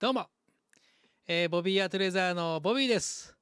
どうも、えー、ボビー・ア・トレザーのボビーです。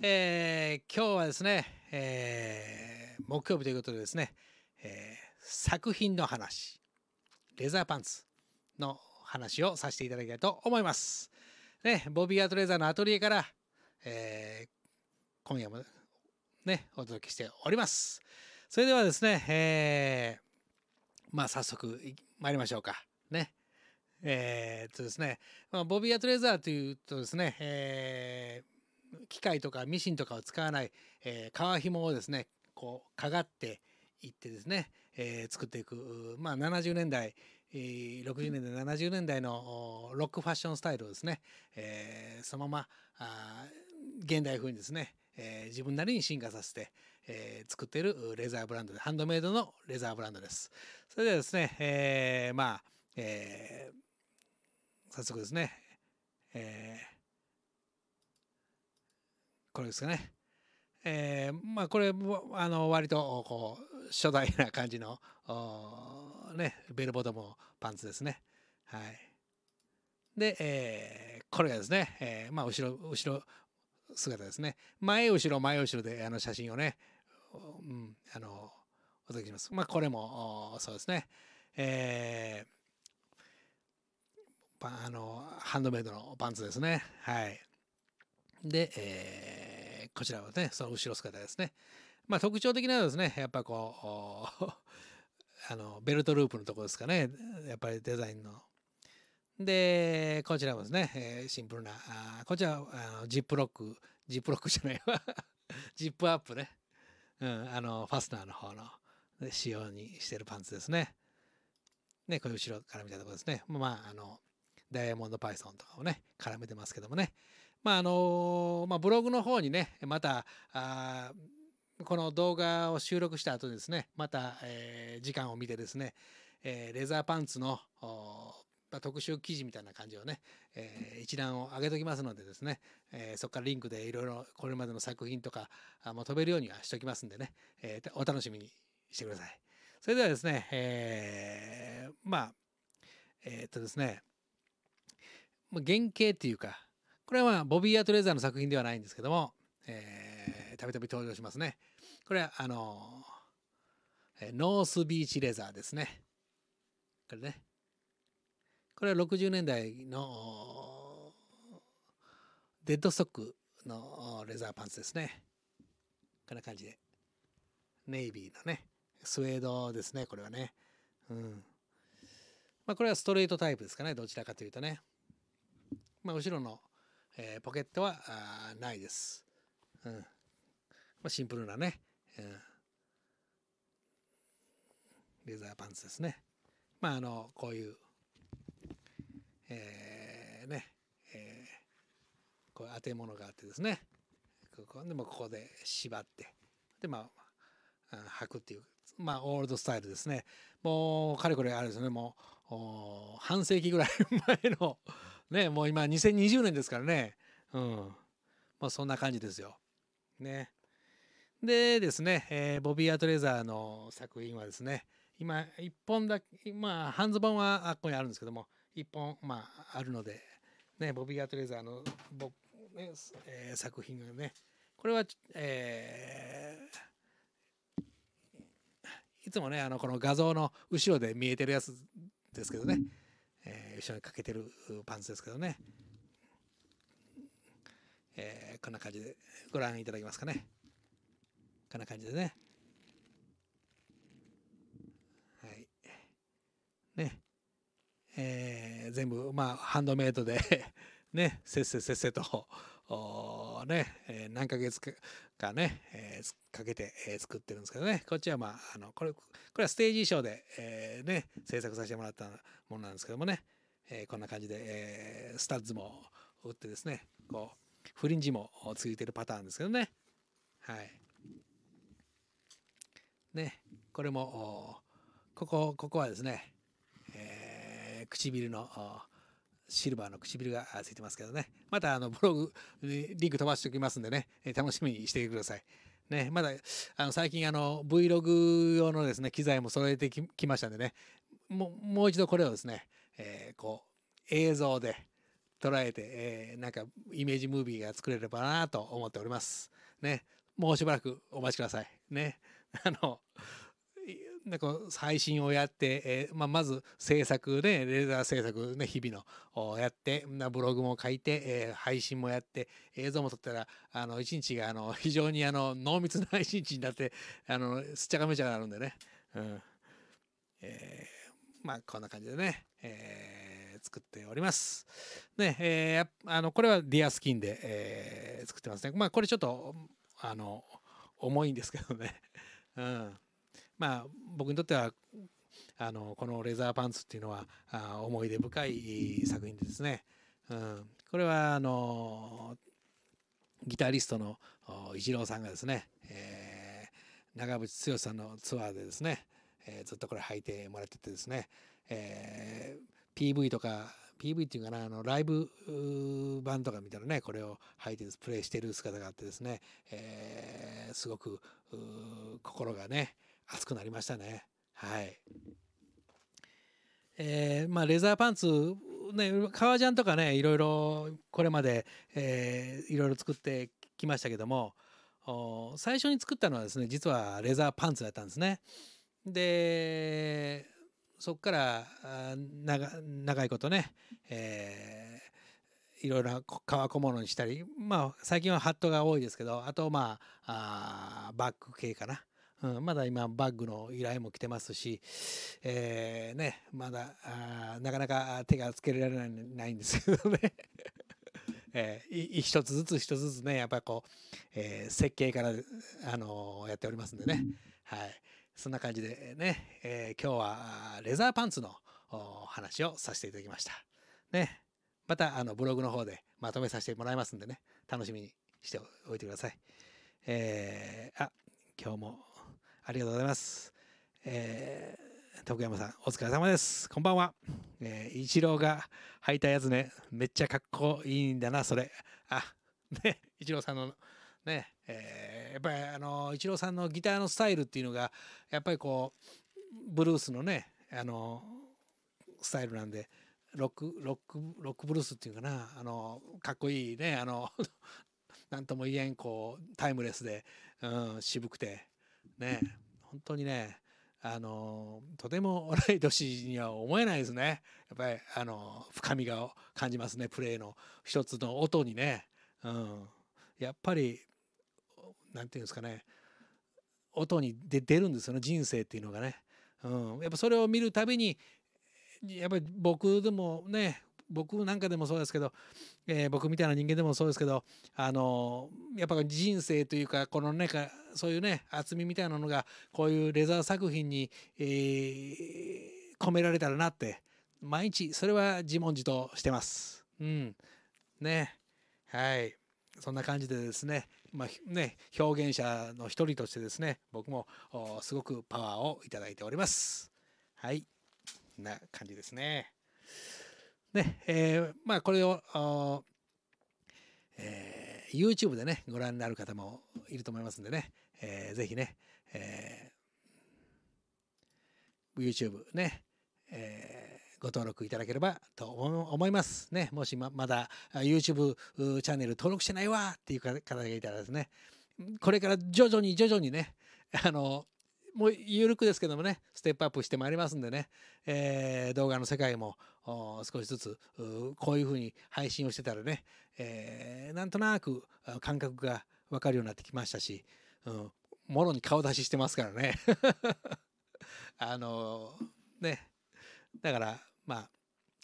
えー、今日はですね、えー、木曜日ということでですね、え作品の話、レザーパンツの話をさせていただきたいと思います。ね、ボビー・ア・トレザーのアトリエから、え今夜もね、お届けしております。それではですね、えまあ早速参りましょうか。ね。えー、っとですね、まあ、ボビー・アトレザーというとですね、えー、機械とかミシンとかを使わない、えー、皮紐をですねこうかがっていってですね、えー、作っていく、まあ、70年代60年代70年代のロックファッションスタイルをですね、えー、そのままあ現代風にですね、えー、自分なりに進化させて、えー、作っているレザーブランドでハンドメイドのレザーブランドです。それではですね、えー、まあ、えー、早速ですね、えー、これですかね。えー、まあこれあの割とこう初代な感じのねベルボトムパンツですねはいで、えー、これがですね、えー、まあ後ろ後ろ姿ですね前後ろ前後ろであの写真をね、うん、あのお届けしますまあこれもそうですねえーあのハンドメイドのパンツですね。はい。で、えー、こちらはね、その後ろ姿ですね。まあ特徴的なのはですね、やっぱこう、あのベルトループのとこですかね、やっぱりデザインの。で、こちらもですね、えー、シンプルな、あこちらはあのジップロック、ジップロックじゃないわ、ジップアップね、うん、あのファスナーの方の仕様にしてるパンツですね。ね、これ後ろから見たところですね。まあ、あの、ダイヤモンドパイソンとかをね、絡めてますけどもね。まあ、あの、まあ、ブログの方にね、また、あこの動画を収録した後ですね、また、えー、時間を見てですね、えー、レザーパンツの、まあ、特集記事みたいな感じをね、えー、一覧を上げときますのでですね、えー、そこからリンクでいろいろこれまでの作品とか、あもう飛べるようにはしときますんでね、えー、お楽しみにしてください。それではですね、えー、まあ、えー、っとですね、まあ、原型っていうかこれはまあボビー・アトレザーの作品ではないんですけども、えたびたび登場しますねこれはあのー、ノースビーチレザーですねこれねこれは60年代のデッドストックのレザーパンツですねこんな感じでネイビーのねスウェードですねこれはねうんまあこれはストレートタイプですかねどちらかというとねまあ、後ろの、えー、ポケットはあないです。うんまあ、シンプルなね、うん、レザーパンツですね。まああのこういう、えー、ね、えー、こういう当て物があってですねここでもここで縛ってでまあ履くっていうまあオールドスタイルですねもうかれこれあれですねもう半世紀ぐらい前のねもう今2020年ですからねうんまあそんな感じですよねでですね、えー、ボビー・アトレザーの作品はですね今1本だけまあ半ズボンはあっこにあるんですけども1本まああるのでねボビー・アトレザーのボ、ねえー、作品がねこれはえーいつもね、あの、この画像の後ろで見えてるやつですけどね。えー、一緒にかけてるパンツですけどね、えー、こんな感じでご覧いただけますかねこんな感じでねはいねえー、全部まあハンドメイドで ねせっせせっせとね、え何ヶ月かね、えかけて、え作ってるんですけどね、こっちはまあ、あの、これ、これはステージ衣装で、えね、制作させてもらったものなんですけどもね、えこんな感じで、えスタッズも打ってですね、こう、フリンジもついてるパターンですけどね、はい。ね、これも、ここ、ここはですね、えー、唇の、シルバーの唇がついてますけどね。またあのブログ、リンク飛ばしておきますんでね、楽しみにしてください。ね、まだあの最近あの Vlog 用のですね、機材も揃えてきましたんでね、ももう一度これをですね、えー、こう、映像で捉えて、えー、なんかイメージムービーが作れればなと思っております。ね、もうしばらくお待ちください。ね、あの、なんか配信をやって、えー、まあ、まず制作で、レーザー制作ね、日々のやって、なブログも書いて、えー、配信もやって、映像も撮ったら、あの、一日が、あの、非常に、あの、濃密な一日になって、あの、すっちゃかめちゃがあるんでね。うん。えー、まあ、こんな感じでね、えー、作っております。ね、えー、あの、これはディアスキンで、えー、作ってますね。まあ、これちょっと、あの、重いんですけどね。うん。まあ、僕にとってはあのこの「レザーパンツ」っていうのはあ思い出深い作品ですね。うん、これはあのギタリストの一郎さんがですね、えー、長渕剛さんのツアーでですね、えー、ずっとこれ履いてもらっててですね、えー、PV とか PV っていうかなあのライブ版とかみたいなねこれを履いてプレイしてる姿があってですね、えー、すごく心がね、熱くなりましたね。はい。えー、まあレザーパンツね革ジャンとかねいろいろこれまで、えー、いろいろ作ってきましたけども最初に作ったのはですね実はレザーパンツだったんですね。でそこから長いことね、えー、いろいろ革小物にしたりまあ最近はハットが多いですけどあとまあバッグ系かなうん、まだ今バッグの依頼も来てますし、えー、ね、まだあなかなか手がつけられないんですけどね、えー、一つずつ一つずつねやっぱりこう、えー、設計から、あのー、やっておりますんでね、はい、そんな感じでね、えー、今日はレザーパンツの話をさせていただきました。ね、またあのブログの方でまとめさせてもらいますんでね楽しみにしておいてください。えー、あ今日もありがとうございます。えー、徳山さん、お疲れ様です。こんばんは。えー、一郎が履いたやつね、めっちゃかっこいいんだな、それ。あ、ね、一郎さんのね、えー、やっぱりあの、一郎さんのギターのスタイルっていうのが、やっぱりこう、ブルースのね、あの、スタイルなんで、ロック、ロック、ロックブルースっていうかな、あの、かっこいいね、あの、なんとも言えん、こう、タイムレスで、うん、渋くて、ね本当にねあのとても同い年には思えないですねやっぱりあの深みが感じますねプレーの一つの音にね、うん、やっぱり何て言うんですかね音にで出るんですよね人生っていうのがね、うん、やっぱそれを見るたびにやっぱり僕でもね僕なんかでもそうですけど、えー、僕みたいな人間でもそうですけど、あのー、やっぱ人生というか、このね、そういうね、厚みみたいなのが、こういうレザー作品に、えー、込められたらなって、毎日、それは自問自答してます。うん。ね。はい。そんな感じでですね、まあ、ね、表現者の一人としてですね、僕もすごくパワーを頂いております。はい。な感じですね。ね、えー、まあこれを、えー、YouTube でね、ご覧になる方もいると思いますんでね、えー、ぜひね、えー、YouTube ね、えー、ご登録いただければと思いますね。もしままだ YouTube チャンネル登録してないわっていう方がいたらですね、これから徐々に徐々にね、あの、もう緩くですけどもね、ステップアップしてまいりますんでね、えー、動画の世界も少しずつこういうふうに配信をしてたらね、えー、なんとなく感覚がわかるようになってきましたし、うん、もろに顔出ししてますからね。あのー、ね、だから、まあ、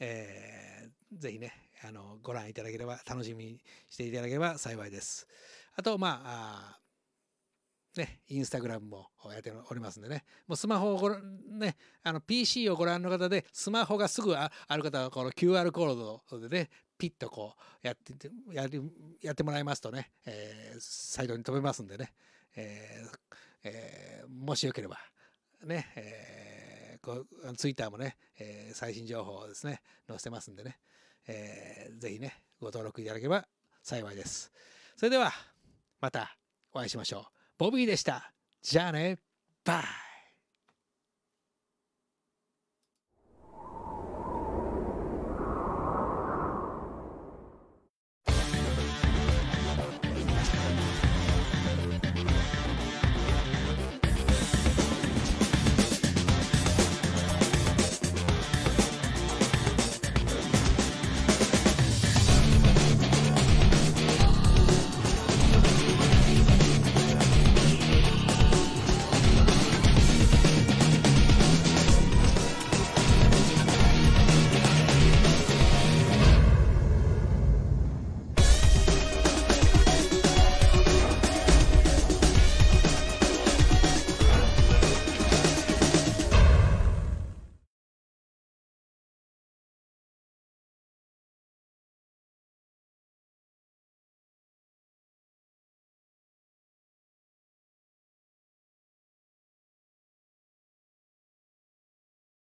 えー、ぜひね、あの、ご覧いただければ、楽しみにしていただければ幸いです。あと、まあ、あね、インスタグラムもやっておりますんでね、もうスマホをご覧、ね、あの PC をご覧の方で、スマホがすぐある方は、この QR コードでね、ピッとこうやって、やりやってもらいますとね、えー、サイトに飛べますんでね、えーえー、もしよければ、ね、えー、こう、ツイッターもね、えー、最新情報をですね、載せてますんでね、えー、ぜひね、ご登録いただければ幸いです。それでは、またお会いしましょう。ボビーでした。じゃあね、バイ